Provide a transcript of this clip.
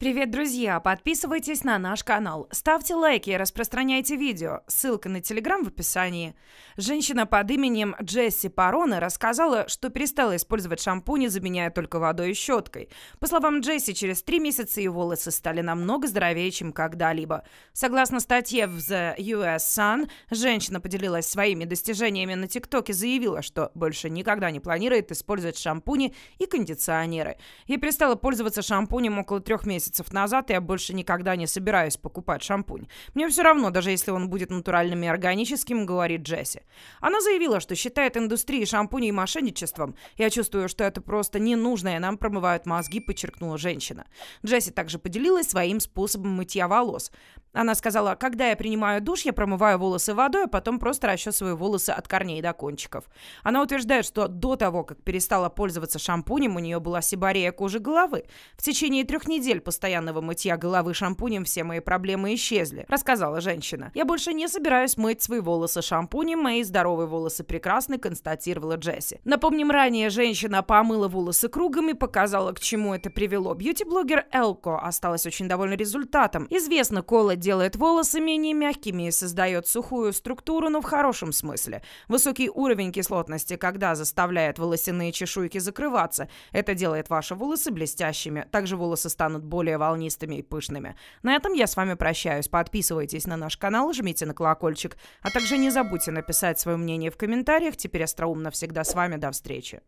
Привет, друзья! Подписывайтесь на наш канал, ставьте лайки и распространяйте видео. Ссылка на Телеграм в описании. Женщина под именем Джесси Парона рассказала, что перестала использовать шампуни, заменяя только водой и щеткой. По словам Джесси, через три месяца ее волосы стали намного здоровее, чем когда-либо. Согласно статье в The US Sun, женщина поделилась своими достижениями на ТикТоке, и заявила, что больше никогда не планирует использовать шампуни и кондиционеры. Ей перестала пользоваться шампунем около трех месяцев месяцев назад я больше никогда не собираюсь покупать шампунь. Мне все равно, даже если он будет натуральным и органическим, говорит Джесси. Она заявила, что считает индустрии шампуней мошенничеством. Я чувствую, что это просто ненужное, нам промывают мозги, подчеркнула женщина. Джесси также поделилась своим способом мытья волос. Она сказала, когда я принимаю душ, я промываю волосы водой, а потом просто расчесываю волосы от корней до кончиков. Она утверждает, что до того, как перестала пользоваться шампунем, у нее была сибарея кожи головы. В течение трех недель постоянного мытья головы шампунем все мои проблемы исчезли, рассказала женщина. Я больше не собираюсь мыть свои волосы шампунем, мои здоровые волосы прекрасны, констатировала Джесси. Напомним, ранее женщина помыла волосы кругами, показала, к чему это привело. Бьюти-блогер Элко осталась очень довольна результатом. Известно, Кола делает волосы менее мягкими и создает сухую структуру, но в хорошем смысле. Высокий уровень кислотности, когда заставляет волосяные чешуйки закрываться, это делает ваши волосы блестящими. Также волосы станут более волнистыми и пышными. На этом я с вами прощаюсь. Подписывайтесь на наш канал, жмите на колокольчик. А также не забудьте написать свое мнение в комментариях. Теперь остроумно всегда с вами. До встречи.